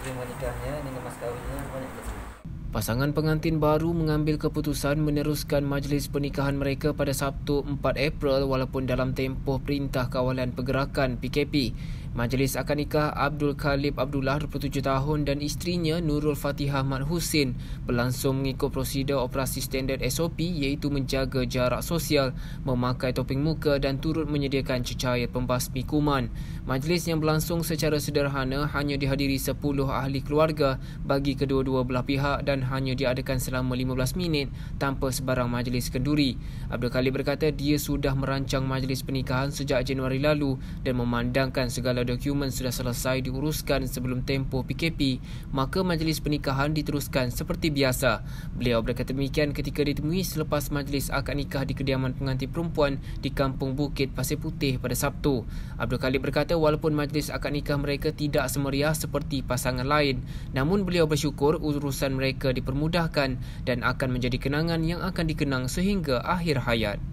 terima nikahnya dengan mas kahwinnya banyak terima. Pasangan pengantin baru mengambil keputusan meneruskan majlis pernikahan mereka pada Sabtu 4 April walaupun dalam tempoh perintah kawalan pergerakan PKP. Majlis akan nikah Abdul Khalib Abdullah 27 tahun dan isterinya Nurul Fatihah Mat Husin berlangsung mengikut prosedur operasi standard SOP iaitu menjaga jarak sosial, memakai topeng muka dan turut menyediakan cecair pembasmi kuman. Majlis yang berlangsung secara sederhana hanya dihadiri 10 ahli keluarga bagi kedua-dua belah pihak dan hanya diadakan selama 15 minit tanpa sebarang majlis kenduri. Abdul Khalib berkata dia sudah merancang majlis pernikahan sejak Januari lalu dan memandangkan segala kalau dokumen sudah selesai diuruskan sebelum tempo PKP, maka majlis pernikahan diteruskan seperti biasa. Beliau berkata demikian ketika ditemui selepas majlis akad nikah di kediaman pengantin perempuan di Kampung Bukit Pasir Putih pada Sabtu. Abdul Kali berkata walaupun majlis akad nikah mereka tidak semeriah seperti pasangan lain, namun beliau bersyukur urusan mereka dipermudahkan dan akan menjadi kenangan yang akan dikenang sehingga akhir hayat.